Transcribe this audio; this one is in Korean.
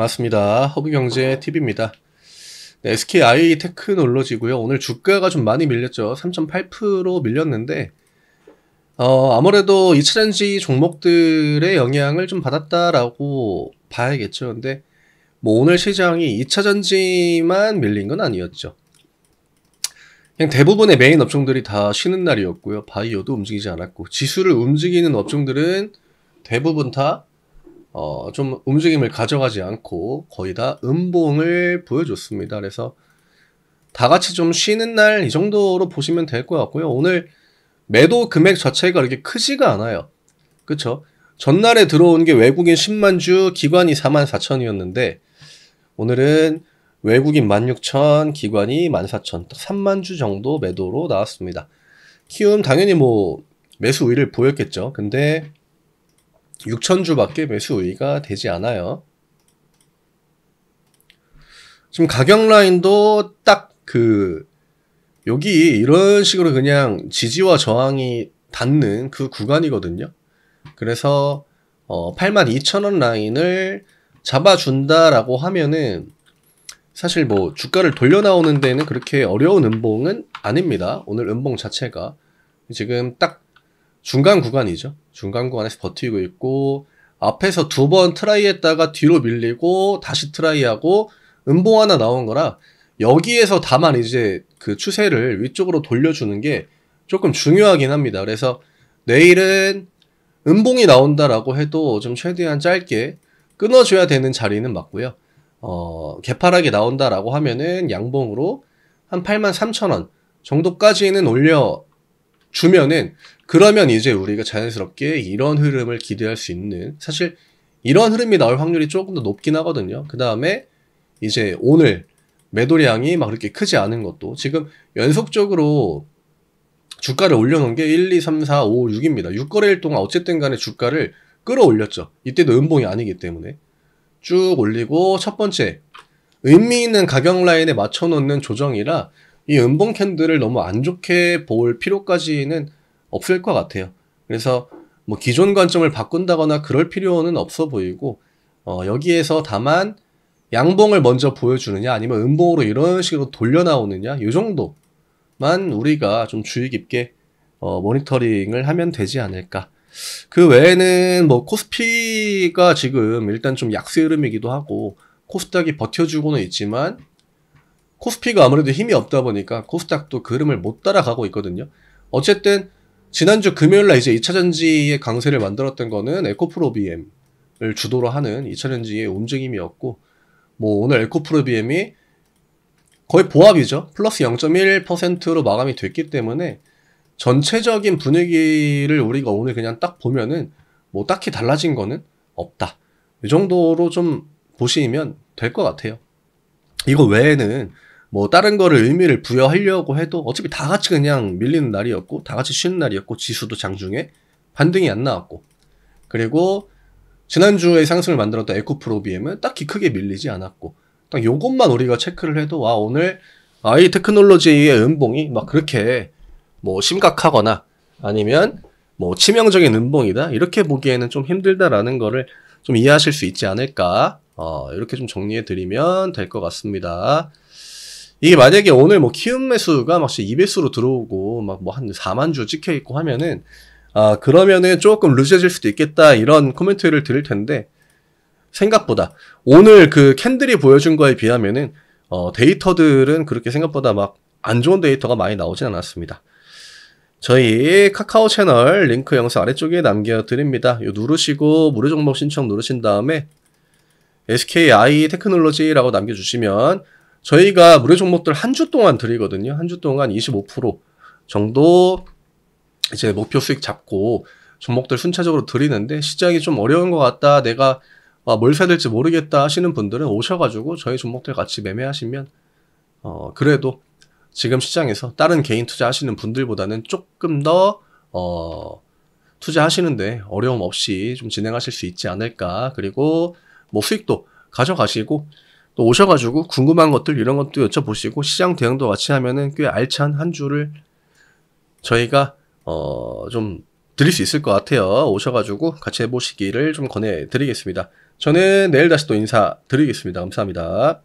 반갑습니다. 허브경제 TV입니다. 네, SKI 테크놀로지고요. 오늘 주가가 좀 많이 밀렸죠. 3.8% 밀렸는데 어, 아무래도 2차전지 종목들의 영향을 좀 받았다라고 봐야겠죠. 근데 뭐 오늘 시장이 2차전지만 밀린 건 아니었죠. 그냥 대부분의 메인 업종들이 다 쉬는 날이었고요. 바이오도 움직이지 않았고 지수를 움직이는 업종들은 대부분 다 어, 좀 움직임을 가져가지 않고 거의 다 음봉을 보여줬습니다. 그래서 다 같이 좀 쉬는 날 이 정도로 보시면 될 것 같고요. 오늘 매도 금액 자체가 그렇게 크지가 않아요. 그쵸? 전날에 들어온 게 외국인 10만 주, 기관이 4만 4천이었는데 오늘은 외국인 16,000, 기관이 14,000, 딱 3만 주 정도 매도로 나왔습니다. 키움 당연히 뭐 매수 우위를 보였겠죠. 근데 6천주밖에 매수 우위가 되지 않아요. 지금 가격 라인도 딱 그 여기 이런 식으로 그냥 지지와 저항이 닿는 그 구간이거든요. 그래서 어 82,000원 라인을 잡아준다라고 하면은 사실 뭐 주가를 돌려 나오는 데는 그렇게 어려운 음봉은 아닙니다. 오늘 음봉 자체가 지금 딱 중간 구간이죠. 중간 구간에서 버티고 있고 앞에서 두 번 트라이했다가 뒤로 밀리고 다시 트라이하고 음봉 하나 나온 거라 여기에서 다만 이제 그 추세를 위쪽으로 돌려주는 게 조금 중요하긴 합니다. 그래서 내일은 음봉이 나온다라고 해도 좀 최대한 짧게 끊어줘야 되는 자리는 맞고요. 어, 개파락이 나온다라고 하면은 양봉으로 한8 3 0 0 0원 정도까지는 올려 주면은 그러면 이제 우리가 자연스럽게 이런 흐름을 기대할 수 있는 사실 이런 흐름이 나올 확률이 조금 더 높긴 하거든요. 그 다음에 이제 오늘 매도량이 막 그렇게 크지 않은 것도 지금 연속적으로 주가를 올려놓은 게 1, 2, 3, 4, 5, 6입니다. 6거래일 동안 어쨌든 간에 주가를 끌어올렸죠. 이때도 은봉이 아니기 때문에. 쭉 올리고 첫 번째 의미 있는 가격 라인에 맞춰놓는 조정이라 이 은봉 캔들을 너무 안 좋게 볼 필요까지는 없을 것 같아요. 그래서 뭐 기존 관점을 바꾼다거나 그럴 필요는 없어 보이고 어, 여기에서 다만 양봉을 먼저 보여주느냐 아니면 음봉으로 이런 식으로 돌려 나오느냐 이 정도만 우리가 좀 주의 깊게 어, 모니터링을 하면 되지 않을까. 그 외에는 뭐 코스피가 지금 일단 좀 약세 흐름이기도 하고 코스닥이 버텨주고는 있지만 코스피가 아무래도 힘이 없다 보니까 코스닥도 그름을 못 따라가고 있거든요. 어쨌든 지난주 금요일날 이제 2차전지의 강세를 만들었던 거는 에코프로 비엠을 주도로 하는 2차전지의 움직임이었고 뭐 오늘 에코프로 비엠이 거의 보합이죠. 플러스 0.1%로 마감이 됐기 때문에 전체적인 분위기를 우리가 오늘 그냥 딱 보면은 뭐 딱히 달라진 거는 없다. 이 정도로 좀 보시면 될 것 같아요. 이거 외에는 뭐 다른 거를 의미를 부여하려고 해도 어차피 다 같이 그냥 밀리는 날이었고 다 같이 쉬는 날이었고 지수도 장중에 반등이 안 나왔고 그리고 지난주에 상승을 만들었던 에코프로비엠은 딱히 크게 밀리지 않았고 딱 요것만 우리가 체크를 해도 와 아, 오늘 아이 테크놀로지의 은봉이막 그렇게 뭐 심각하거나 아니면 뭐 치명적인 은봉이다 이렇게 보기에는 좀 힘들다라는 거를 좀 이해하실 수 있지 않을까 어, 이렇게 좀 정리해 드리면 될 것 같습니다. 이게 만약에 오늘 뭐 키움 매수가 막 2배수로 들어오고 막 뭐 한 4만 주 찍혀 있고 하면은 아 그러면은 조금 루즈해질 수도 있겠다 이런 코멘트를 드릴 텐데 생각보다 오늘 그 캔들이 보여준 거에 비하면은 어 데이터들은 그렇게 생각보다 막 안 좋은 데이터가 많이 나오진 않았습니다. 저희 카카오 채널 링크 영상 아래쪽에 남겨드립니다. 요 누르시고 무료 종목 신청 누르신 다음에 SKI 테크놀로지라고 남겨주시면 저희가 무료 종목들 한 주 동안 드리거든요. 한 주 동안 25% 정도 이제 목표 수익 잡고 종목들 순차적으로 드리는데 시장이 좀 어려운 것 같다. 내가 아, 뭘 사야 될지 모르겠다 하시는 분들은 오셔가지고 저희 종목들 같이 매매하시면 어 그래도 지금 시장에서 다른 개인 투자하시는 분들보다는 조금 더 어, 투자하시는데 어려움 없이 좀 진행하실 수 있지 않을까. 그리고 뭐 수익도 가져가시고 또 오셔가지고 궁금한 것들 이런 것도 여쭤보시고 시장 대응도 같이 하면은 꽤 알찬 한 주를 저희가 어좀 드릴 수 있을 것 같아요. 오셔가지고 같이 해보시기를 좀 권해드리겠습니다. 저는 내일 다시 또 인사드리겠습니다. 감사합니다.